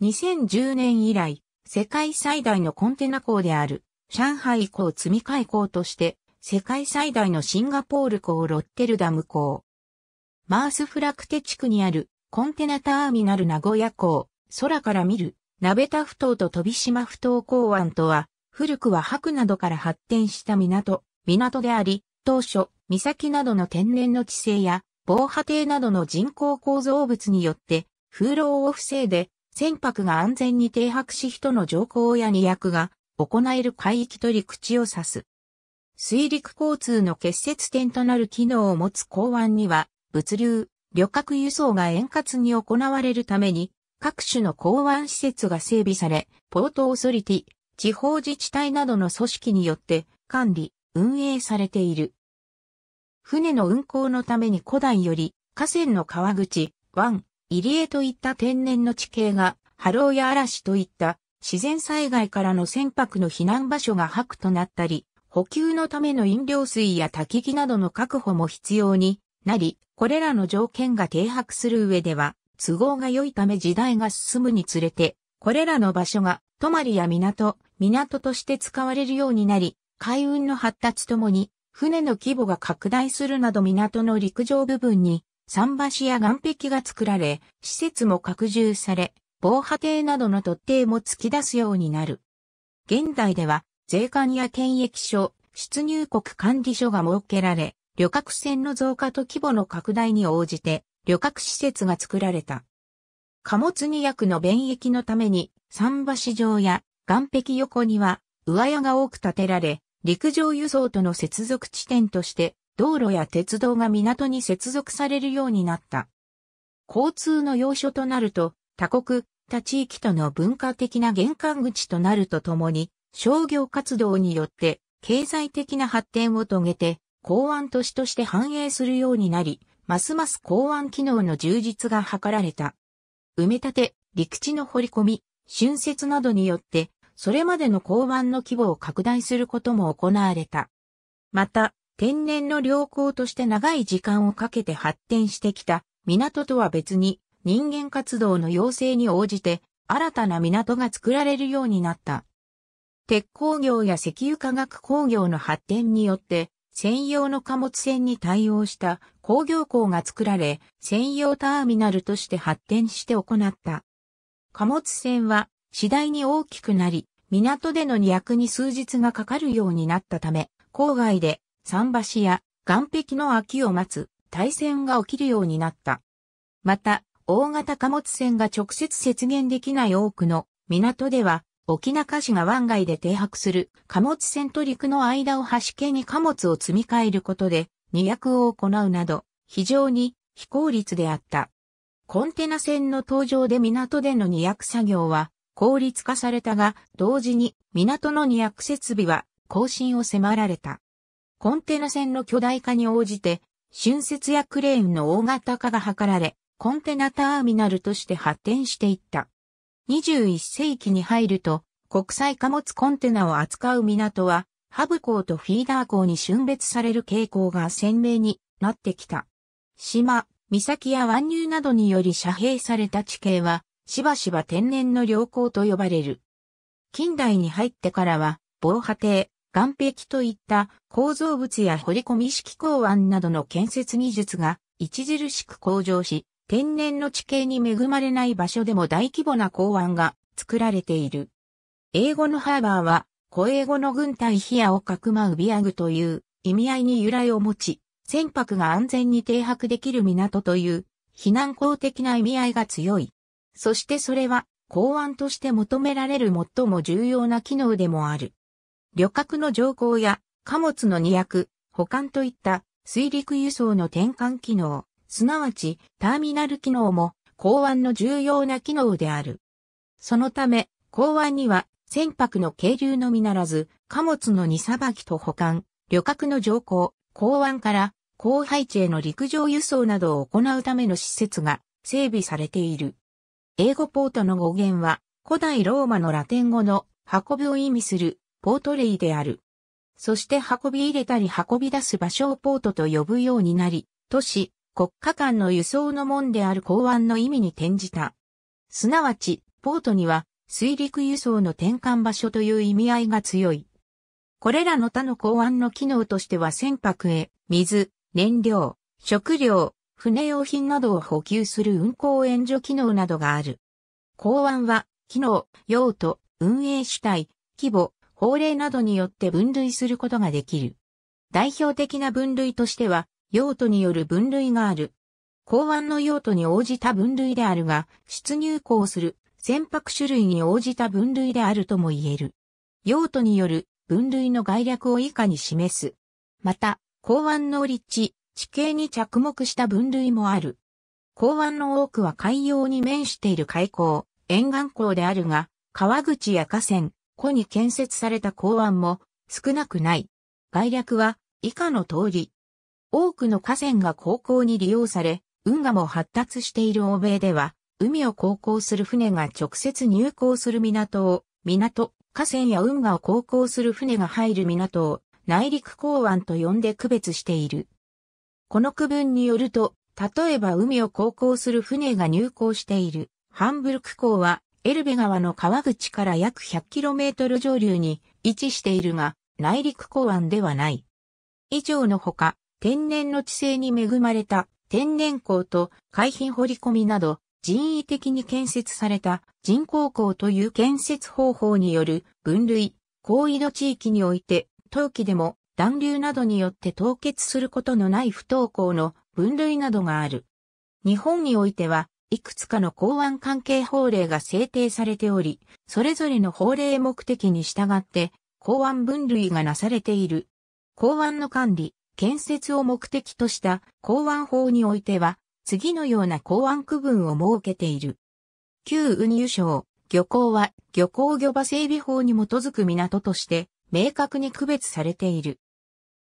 2010年以来、世界最大のコンテナ港である、上海港積み替え港として、世界最大のシンガポール港ロッテルダム港。マースフラクテ地区にある、コンテナターミナル名古屋港、空から見る、鍋田不島と飛島不島港湾とは、古くは白などから発展した港、港であり、当初、岬などの天然の地勢や、防波堤などの人工構造物によって、風浪を防いで、船舶が安全に停泊し人の乗降や荷役が行える海域と陸地を指す。水陸交通の結節点となる機能を持つ港湾には、物流、旅客輸送が円滑に行われるために、各種の港湾施設が整備され、ポートオソリティ、地方自治体などの組織によって管理、運営されている。船の運航のために古代より河川の川口、湾、入江といった天然の地形が波浪や嵐といった自然災害からの船舶の避難場所が白となったり、補給のための飲料水や焚き木などの確保も必要になり、これらの条件が停泊する上では、都合が良いため時代が進むにつれて、これらの場所が、泊まりや港、港として使われるようになり、海運の発達ともに、船の規模が拡大するなど港の陸上部分に、桟橋や岸壁が作られ、施設も拡充され、防波堤などの突堤も突き出すようになる。現代では、税関や検疫所、出入国管理所が設けられ、旅客船の増加と規模の拡大に応じて、旅客施設が作られた。貨物荷役の便益のために、桟橋上や岸壁横には、上屋が多く建てられ、陸上輸送との接続地点として、道路や鉄道が港に接続されるようになった。交通の要所となると、他国、他地域との文化的な玄関口となるとともに、商業活動によって経済的な発展を遂げて、港湾都市として繁栄するようになり、ますます港湾機能の充実が図られた。埋め立て、陸地の掘り込み、浚渫などによって、それまでの港湾の規模を拡大することも行われた。また、天然の良港として長い時間をかけて発展してきた港とは別に人間活動の要請に応じて新たな港が作られるようになった。鉄鋼業や石油化学工業の発展によって専用の貨物船に対応した工業港が作られ専用ターミナルとして発展して行った。貨物船は次第に大きくなり港での荷役に数日がかかるようになったため郊外で桟橋や岸壁の空きを待つ対戦が起きるようになった。また、大型貨物船が直接接現できない多くの港では、沖中市が湾外で停泊する貨物船と陸の間を端系に貨物を積み替えることで、二役を行うなど、非常に非効率であった。コンテナ船の登場で港での二役作業は効率化されたが、同時に港の二役設備は更新を迫られた。コンテナ船の巨大化に応じて、浚渫やクレーンの大型化が図られ、コンテナターミナルとして発展していった。21世紀に入ると、国際貨物コンテナを扱う港は、ハブ港とフィーダー港に春別される傾向が鮮明になってきた。島、岬や湾流などにより遮蔽された地形は、しばしば天然の良港と呼ばれる。近代に入ってからは、防波堤、岸壁といった構造物や掘り込み式港湾などの建設技術が著しく向上し、天然の地形に恵まれない場所でも大規模な港湾が作られている。英語のハーバーは、古英語の軍隊ヒアをかくまうビアグという意味合いに由来を持ち、船舶が安全に停泊できる港という避難港的な意味合いが強い。そしてそれは港湾として求められる最も重要な機能でもある。旅客の乗降や貨物の荷役、保管といった水陸輸送の転換機能、すなわちターミナル機能も港湾の重要な機能である。そのため、港湾には船舶の係留のみならず、貨物の荷さばきと保管、旅客の乗降、港湾から後配置への陸上輸送などを行うための施設が整備されている。英語ポートの語源は古代ローマのラテン語の運ぶを意味するポートレイである。そして運び入れたり運び出す場所をポートと呼ぶようになり、都市、国家間の輸送の門である港湾の意味に転じた。すなわち、ポートには水陸輸送の転換場所という意味合いが強い。これらの他の港湾の機能としては船舶へ水、燃料、食料、船用品などを補給する運航援助機能などがある。港湾は、機能、用途、運営主体、規模、法令などによって分類することができる。代表的な分類としては、用途による分類がある。港湾の用途に応じた分類であるが、出入港する船舶種類に応じた分類であるとも言える。用途による分類の概略を以下に示す。また、港湾の立地、地形に着目した分類もある。港湾の多くは海洋に面している海溝、沿岸港であるが、川口や河川、湖に建設された港湾も少なくない。概略は以下の通り、多くの河川が航行に利用され、運河も発達している欧米では、海を航行する船が直接入港する港を、港、河川や運河を航行する船が入る港を、内陸港湾と呼んで区別している。この区分によると、例えば海を航行する船が入港している、ハンブルク港は、エルベ川の川口から約 100km 上流に位置しているが、内陸港湾ではない。以上のほか、天然の地勢に恵まれた天然港と海浜掘り込みなど人為的に建設された人工港という建設方法による分類、高緯度地域において、冬季でも暖流などによって凍結することのない不登校の分類などがある。日本においては、いくつかの港湾関係法令が制定されており、それぞれの法令目的に従って、港湾分類がなされている。港湾の管理、建設を目的とした港湾法においては、次のような港湾区分を設けている。旧運輸省、漁港は漁港漁場整備法に基づく港として明確に区別されている。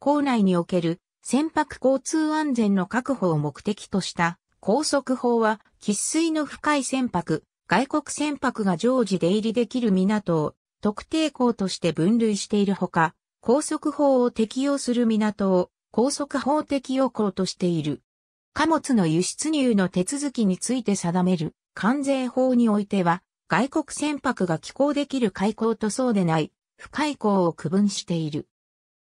港内における船舶交通安全の確保を目的とした高速法は喫水の深い船舶、外国船舶が常時出入りできる港を特定港として分類しているほか、高速法を適用する港を高速法的要項としている。貨物の輸出入の手続きについて定める関税法においては、外国船舶が寄港できる開港とそうでない不開港を区分している。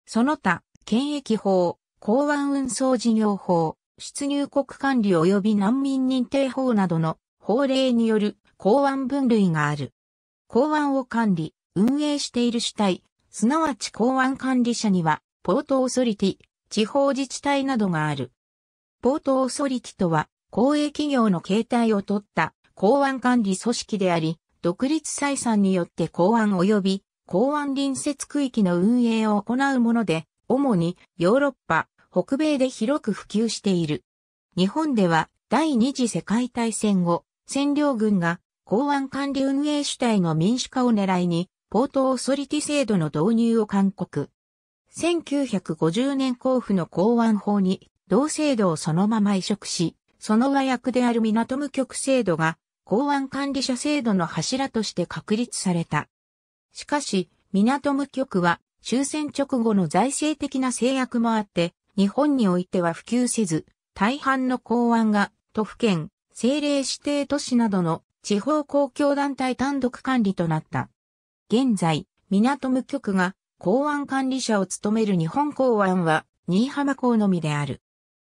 その他、検疫法、港湾運送事業法、出入国管理及び難民認定法などの法令による港湾分類がある。港湾を管理、運営している主体、すなわち港湾管理者には、ポートオーソリティ、地方自治体などがある。ポートオーソリティとは、公営企業の形態を取った公安管理組織であり、独立採算によって公安及び公安隣接区域の運営を行うもので、主にヨーロッパ、北米で広く普及している。日本では第二次世界大戦後、占領軍が公安管理運営主体の民主化を狙いに、ポートオーソリティ制度の導入を勧告。1950年交付の公安法に同制度をそのまま移植し、その和訳である港無局制度が公安管理者制度の柱として確立された。しかし、港無局は終戦直後の財政的な制約もあって、日本においては普及せず、大半の公安が都府県、政令指定都市などの地方公共団体単独管理となった。現在、港無局が港湾管理者を務める日本港湾は、新居浜港のみである。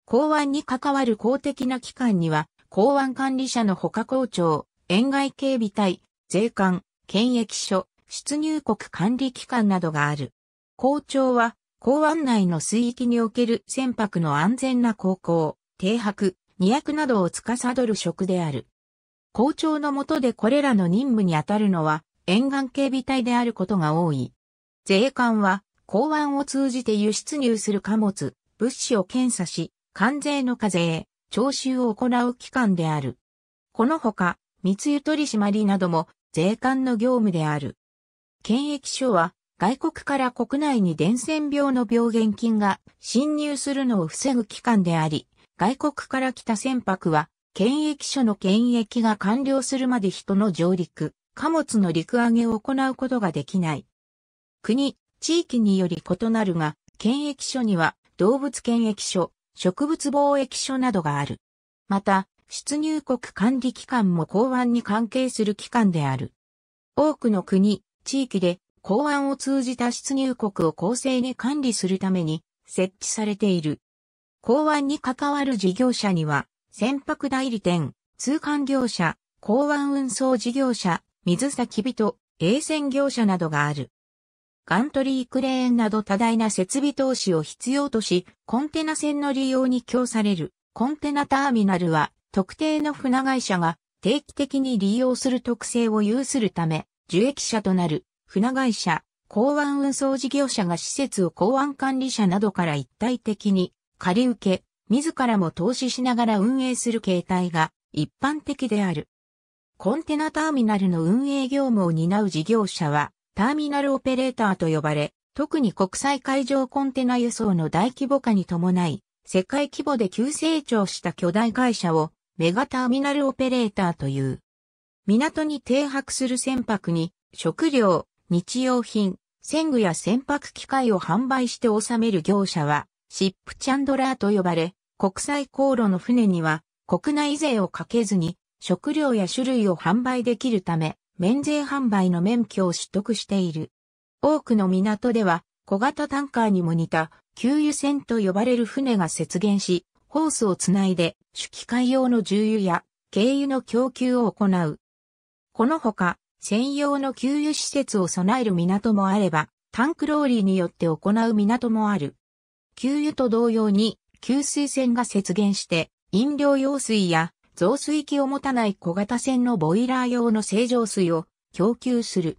港湾に関わる公的な機関には、港湾管理者のほか港庁、沿外警備隊、税関、検疫所、出入国管理機関などがある。港庁は、港湾内の水域における船舶の安全な航行、停泊、荷役などを司る職である。校長の下でこれらの任務に当たるのは沿岸警備隊であることが多い。税関は、港湾を通じて輸出入する貨物、物資を検査し、関税の課税、徴収を行う機関である。このほか、密輸取締りなども税関の業務である。検疫所は、外国から国内に伝染病の病原菌が侵入するのを防ぐ機関であり、外国から来た船舶は、検疫所の検疫が完了するまで人の上陸、貨物の陸揚げを行うことができない。国、地域により異なるが、検疫所には動物検疫所、植物防疫所などがある。また、出入国管理機関も港湾に関係する機関である。多くの国、地域で港湾を通じた出入国を公正に管理するために設置されている。港湾に関わる事業者には、船舶代理店、通関業者、港湾運送事業者、水先人、衛船業者などがある。ガントリークレーンなど多大な設備投資を必要とし、コンテナ船の利用に供されるコンテナターミナルは特定の船会社が定期的に利用する特性を有するため、受益者となる船会社、港湾運送事業者が施設を港湾管理者などから一体的に借り受け、自らも投資しながら運営する形態が一般的である。コンテナターミナルの運営業務を担う事業者は、ターミナルオペレーターと呼ばれ、特に国際海上コンテナ輸送の大規模化に伴い、世界規模で急成長した巨大会社をメガターミナルオペレーターという。港に停泊する船舶に食料、日用品、船具や船舶機械を販売して納める業者はシップチャンドラーと呼ばれ、国際航路の船には国内税をかけずに食料や種類を販売できるため、免税販売の免許を取得している。多くの港では小型タンカーにも似た給油船と呼ばれる船が雪原し、ホースをつないで主機械用の重油や軽油の供給を行う。このほか、専用の給油施設を備える港もあれば、タンクローリーによって行う港もある。給油と同様に、給水船が雪原して、飲料用水や増水器を持たない小型船のボイラー用の清浄水を供給する。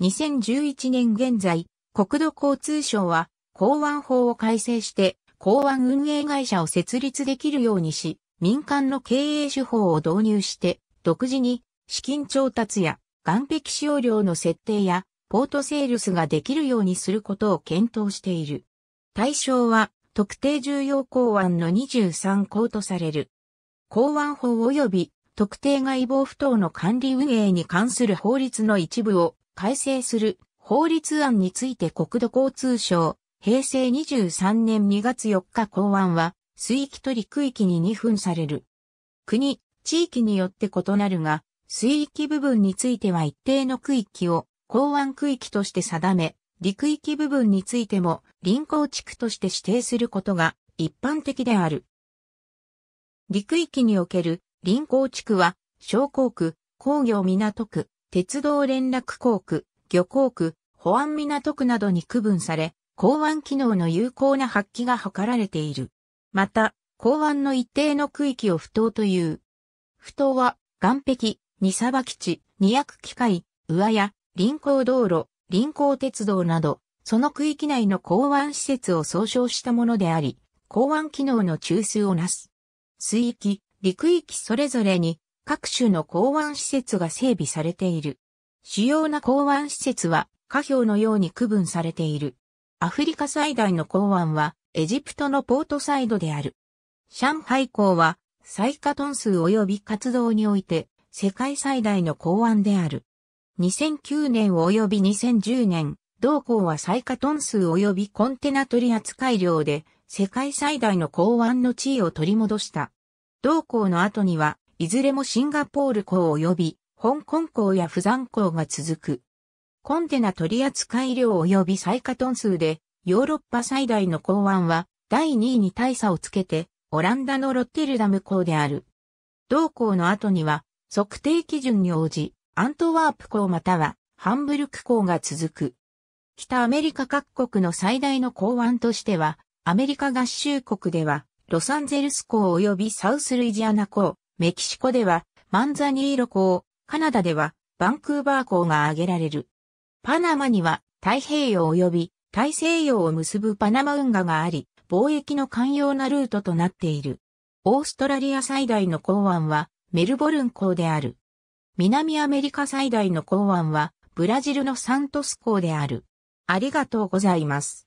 2011年現在、国土交通省は港湾法を改正して港湾運営会社を設立できるようにし、民間の経営手法を導入して独自に資金調達や岸壁使用量の設定やポートセールスができるようにすることを検討している。対象は特定重要港湾の23港とされる。公安法及び特定外防不当の管理運営に関する法律の一部を改正する法律案について国土交通省、平成23年2月4日公安は、水域と陸域に2分される。国、地域によって異なるが、水域部分については一定の区域を港湾区域として定め、陸域部分についても臨港地区として指定することが一般的である。陸域における臨港地区は、商工区、工業港区、鉄道連絡港区、漁港区、保安港区などに区分され、港湾機能の有効な発揮が図られている。また、港湾の一定の区域を不当という。不当は、岸壁、荷砂場基地、荷役機械、上や、臨港道路、臨港鉄道など、その区域内の港湾施設を総称したものであり、港湾機能の中枢をなす。水域、陸域それぞれに各種の港湾施設が整備されている。主要な港湾施設は、下表のように区分されている。アフリカ最大の港湾は、エジプトのポートサイドである。上海港は、最下トン数及び活動において、世界最大の港湾である。2009年及び2010年、同港は最下トン数及びコンテナ取扱量で、世界最大の港湾の地位を取り戻した。同港の後には、いずれもシンガポール港及び、香港港や釜山港が続く。コンテナ取扱量及び最下トン数で、ヨーロッパ最大の港湾は、第2位に大差をつけて、オランダのロッテルダム港である。同港の後には、測定基準に応じ、アントワープ港または、ハンブルク港が続く。北アメリカ各国の最大の港湾としては、アメリカ合衆国では、ロサンゼルス港及びサウスルイジアナ港、メキシコでは、マンザニーロ港、カナダでは、バンクーバー港が挙げられる。パナマには、太平洋及び大西洋を結ぶパナマ運河があり、貿易の寛容なルートとなっている。オーストラリア最大の港湾は、メルボルン港である。南アメリカ最大の港湾は、ブラジルのサントス港である。ありがとうございます。